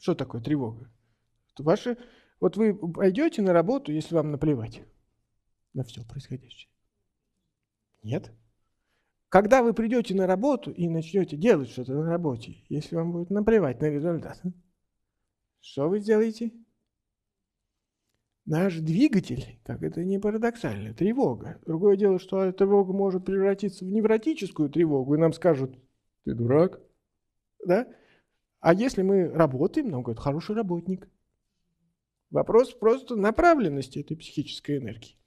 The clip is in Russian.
Что такое тревога? Ваши, вот вы пойдете на работу, если вам наплевать на все происходящее. Нет. Когда вы придете на работу и начнете делать что-то на работе, если вам будет наплевать на результат, что вы сделаете? Наш двигатель, как это не парадоксально, тревога. Другое дело, что эта тревога может превратиться в невротическую тревогу, и нам скажут, ты дурак, да? А если мы работаем, нам говорят, хороший работник. Вопрос просто направленности этой психической энергии.